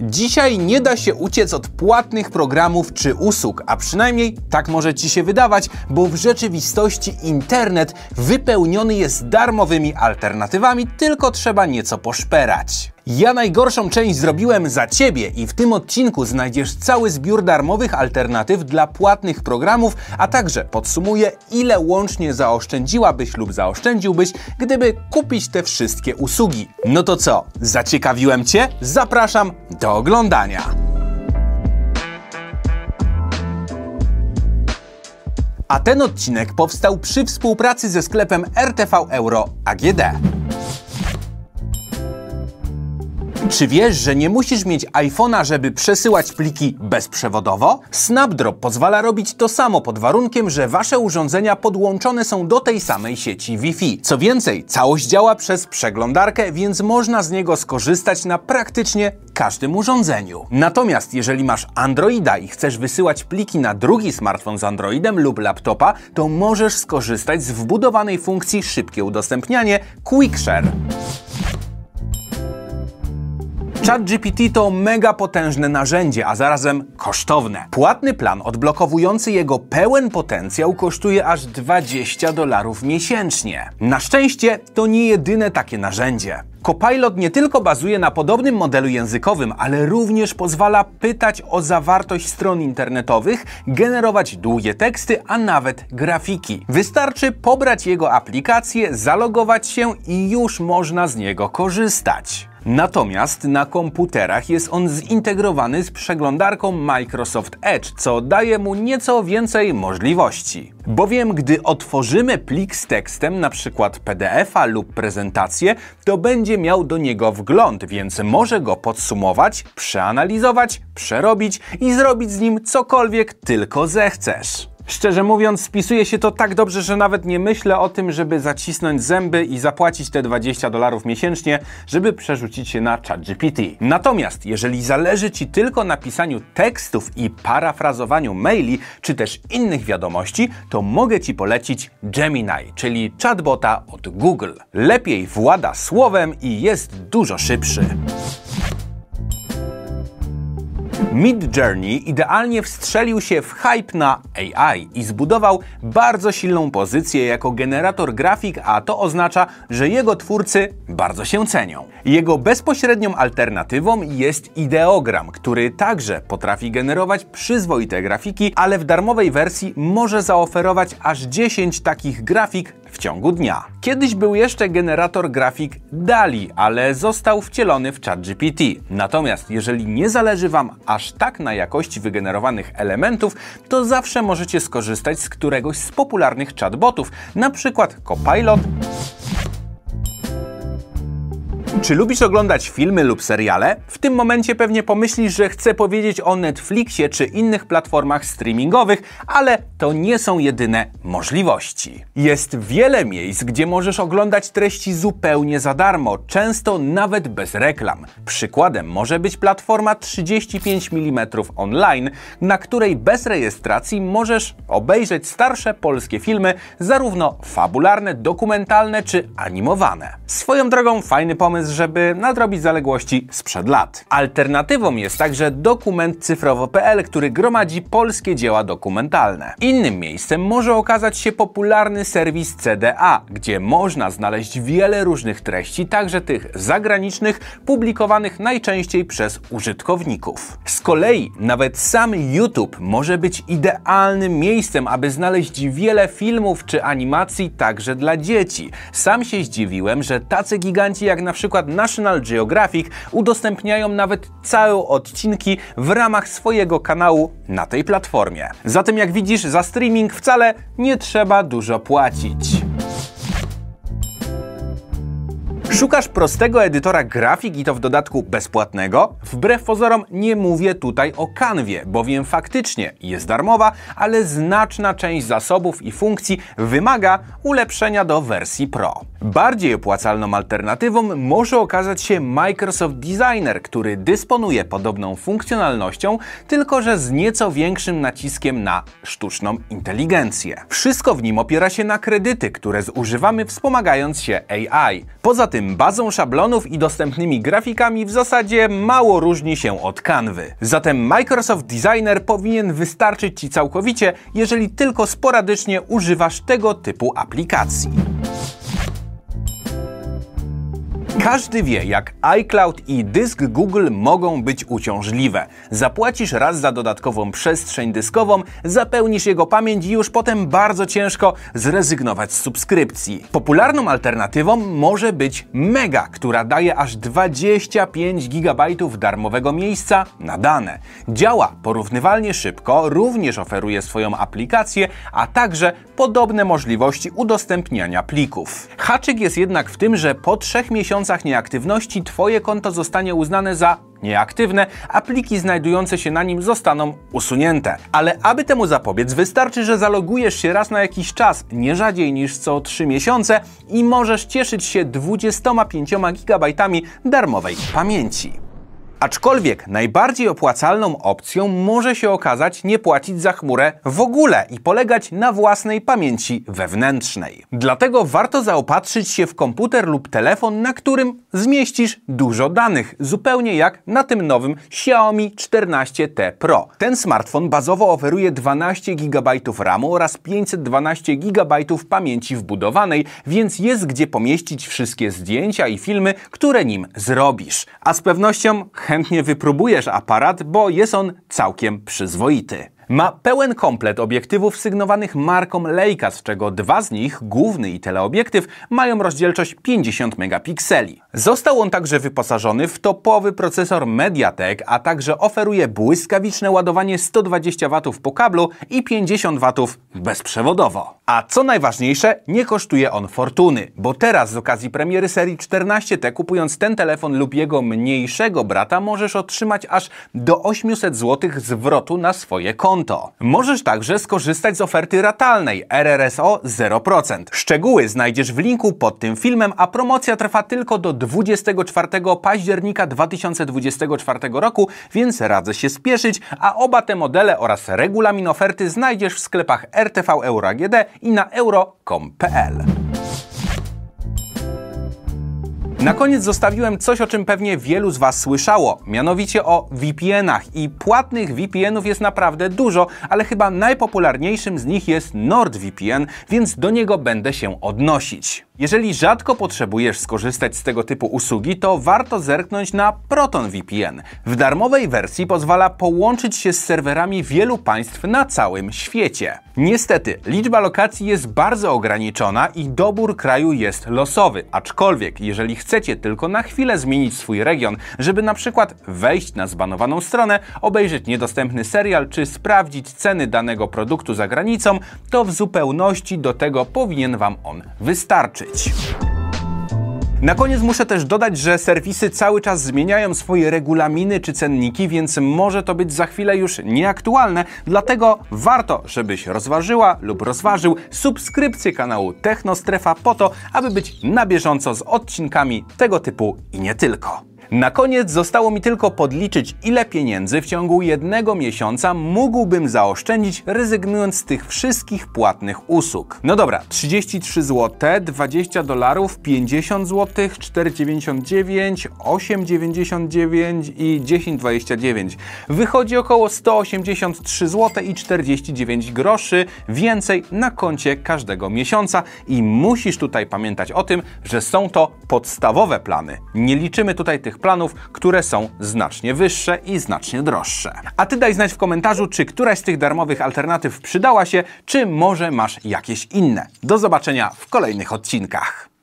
Dzisiaj nie da się uciec od płatnych programów czy usług, a przynajmniej tak może ci się wydawać, bo w rzeczywistości internet wypełniony jest darmowymi alternatywami, tylko trzeba nieco poszperać. Ja najgorszą część zrobiłem za Ciebie i w tym odcinku znajdziesz cały zbiór darmowych alternatyw dla płatnych programów, a także podsumuję, ile łącznie zaoszczędziłabyś lub zaoszczędziłbyś, gdyby kupić te wszystkie usługi. No to co, zaciekawiłem Cię? Zapraszam do oglądania! A ten odcinek powstał przy współpracy ze sklepem RTV Euro AGD. Czy wiesz, że nie musisz mieć iPhone'a, żeby przesyłać pliki bezprzewodowo? Snapdrop pozwala robić to samo pod warunkiem, że wasze urządzenia podłączone są do tej samej sieci Wi-Fi. Co więcej, całość działa przez przeglądarkę, więc można z niego skorzystać na praktycznie każdym urządzeniu. Natomiast jeżeli masz Androida i chcesz wysyłać pliki na drugi smartfon z Androidem lub laptopa, to możesz skorzystać z wbudowanej funkcji szybkie udostępnianie Quick Share. ChatGPT to mega potężne narzędzie, a zarazem kosztowne. Płatny plan odblokowujący jego pełen potencjał kosztuje aż 20 dolarów miesięcznie. Na szczęście to nie jedyne takie narzędzie. Copilot nie tylko bazuje na podobnym modelu językowym, ale również pozwala pytać o zawartość stron internetowych, generować długie teksty, a nawet grafiki. Wystarczy pobrać jego aplikację, zalogować się i już można z niego korzystać. Natomiast na komputerach jest on zintegrowany z przeglądarką Microsoft Edge, co daje mu nieco więcej możliwości. Bowiem gdy otworzymy plik z tekstem, przykład PDF-a lub prezentację, to będzie miał do niego wgląd, więc może go podsumować, przeanalizować, przerobić i zrobić z nim cokolwiek tylko zechcesz. Szczerze mówiąc, spisuje się to tak dobrze, że nawet nie myślę o tym, żeby zacisnąć zęby i zapłacić te 20 dolarów miesięcznie, żeby przerzucić się na ChatGPT. Natomiast jeżeli zależy Ci tylko na pisaniu tekstów i parafrazowaniu maili, czy też innych wiadomości, to mogę Ci polecić Gemini, czyli chatbota od Google. Lepiej włada słowem i jest dużo szybszy. Mid Journey idealnie wstrzelił się w hype na AI i zbudował bardzo silną pozycję jako generator grafik, a to oznacza, że jego twórcy bardzo się cenią. Jego bezpośrednią alternatywą jest ideogram, który także potrafi generować przyzwoite grafiki, ale w darmowej wersji może zaoferować aż 10 takich grafik ciągu dnia. Kiedyś był jeszcze generator grafik DALI, ale został wcielony w ChatGPT. Natomiast jeżeli nie zależy Wam aż tak na jakości wygenerowanych elementów, to zawsze możecie skorzystać z któregoś z popularnych chatbotów, np. Copilot czy lubisz oglądać filmy lub seriale? W tym momencie pewnie pomyślisz, że chcę powiedzieć o Netflixie czy innych platformach streamingowych, ale to nie są jedyne możliwości. Jest wiele miejsc, gdzie możesz oglądać treści zupełnie za darmo, często nawet bez reklam. Przykładem może być platforma 35 mm online, na której bez rejestracji możesz obejrzeć starsze polskie filmy, zarówno fabularne, dokumentalne czy animowane. Swoją drogą fajny pomysł pomysł, żeby nadrobić zaległości sprzed lat. Alternatywą jest także dokument cyfrowo.pl, który gromadzi polskie dzieła dokumentalne. Innym miejscem może okazać się popularny serwis CDA, gdzie można znaleźć wiele różnych treści, także tych zagranicznych, publikowanych najczęściej przez użytkowników. Z kolei nawet sam YouTube może być idealnym miejscem, aby znaleźć wiele filmów czy animacji także dla dzieci. Sam się zdziwiłem, że tacy giganci jak na przykład przykład National Geographic udostępniają nawet całe odcinki w ramach swojego kanału na tej platformie. Zatem jak widzisz, za streaming wcale nie trzeba dużo płacić. Szukasz prostego edytora grafik i to w dodatku bezpłatnego? Wbrew pozorom nie mówię tutaj o kanwie, bowiem faktycznie jest darmowa, ale znaczna część zasobów i funkcji wymaga ulepszenia do wersji Pro. Bardziej opłacalną alternatywą może okazać się Microsoft Designer, który dysponuje podobną funkcjonalnością, tylko że z nieco większym naciskiem na sztuczną inteligencję. Wszystko w nim opiera się na kredyty, które zużywamy wspomagając się AI. Poza tym tym bazą szablonów i dostępnymi grafikami w zasadzie mało różni się od Canvy. Zatem Microsoft Designer powinien wystarczyć Ci całkowicie, jeżeli tylko sporadycznie używasz tego typu aplikacji. Każdy wie, jak iCloud i dysk Google mogą być uciążliwe. Zapłacisz raz za dodatkową przestrzeń dyskową, zapełnisz jego pamięć i już potem bardzo ciężko zrezygnować z subskrypcji. Popularną alternatywą może być Mega, która daje aż 25 GB darmowego miejsca na dane. Działa porównywalnie szybko, również oferuje swoją aplikację, a także podobne możliwości udostępniania plików. Haczyk jest jednak w tym, że po trzech miesiącach nieaktywności Twoje konto zostanie uznane za nieaktywne, a pliki znajdujące się na nim zostaną usunięte. Ale aby temu zapobiec, wystarczy, że zalogujesz się raz na jakiś czas, nie rzadziej niż co 3 miesiące i możesz cieszyć się 25 GB darmowej pamięci. Aczkolwiek najbardziej opłacalną opcją może się okazać nie płacić za chmurę w ogóle i polegać na własnej pamięci wewnętrznej. Dlatego warto zaopatrzyć się w komputer lub telefon, na którym zmieścisz dużo danych, zupełnie jak na tym nowym Xiaomi 14T Pro. Ten smartfon bazowo oferuje 12 GB RAMu oraz 512 GB pamięci wbudowanej, więc jest gdzie pomieścić wszystkie zdjęcia i filmy, które nim zrobisz. A z pewnością chętnie chętnie wypróbujesz aparat, bo jest on całkiem przyzwoity. Ma pełen komplet obiektywów sygnowanych marką Leica, z czego dwa z nich, główny i teleobiektyw, mają rozdzielczość 50 megapikseli. Został on także wyposażony w topowy procesor Mediatek, a także oferuje błyskawiczne ładowanie 120 W po kablu i 50 W bezprzewodowo. A co najważniejsze, nie kosztuje on fortuny, bo teraz z okazji premiery serii 14T kupując ten telefon lub jego mniejszego brata możesz otrzymać aż do 800 zł zwrotu na swoje konto konto. Możesz także skorzystać z oferty ratalnej RRSO 0%. Szczegóły znajdziesz w linku pod tym filmem, a promocja trwa tylko do 24 października 2024 roku, więc radzę się spieszyć, a oba te modele oraz regulamin oferty znajdziesz w sklepach RTV Euro AGD i na euro.com.pl. Na koniec zostawiłem coś, o czym pewnie wielu z Was słyszało, mianowicie o VPN-ach. I płatnych VPN-ów jest naprawdę dużo, ale chyba najpopularniejszym z nich jest NordVPN, więc do niego będę się odnosić. Jeżeli rzadko potrzebujesz skorzystać z tego typu usługi, to warto zerknąć na Proton VPN. W darmowej wersji pozwala połączyć się z serwerami wielu państw na całym świecie. Niestety, liczba lokacji jest bardzo ograniczona i dobór kraju jest losowy. Aczkolwiek, jeżeli chcecie tylko na chwilę zmienić swój region, żeby na przykład wejść na zbanowaną stronę, obejrzeć niedostępny serial czy sprawdzić ceny danego produktu za granicą, to w zupełności do tego powinien Wam on wystarczyć dosyć. Na koniec muszę też dodać, że serwisy cały czas zmieniają swoje regulaminy czy cenniki, więc może to być za chwilę już nieaktualne, dlatego warto, żebyś rozważyła lub rozważył subskrypcję kanału Technostrefa po to, aby być na bieżąco z odcinkami tego typu i nie tylko. Na koniec zostało mi tylko podliczyć, ile pieniędzy w ciągu jednego miesiąca mógłbym zaoszczędzić, rezygnując z tych wszystkich płatnych usług. No dobra, 33 zł, 20 dolarów, 50 zł, 4,99, 8,99 i 10,29. Wychodzi około 183 zł i 49 groszy więcej na koncie każdego miesiąca i musisz tutaj pamiętać o tym, że są to podstawowe plany. Nie liczymy tutaj tych planów, które są znacznie wyższe i znacznie droższe. A Ty daj znać w komentarzu, czy któraś z tych darmowych alternatyw przydała się, czy może masz jakieś inne. Do zobaczenia w kolejnych odcinkach.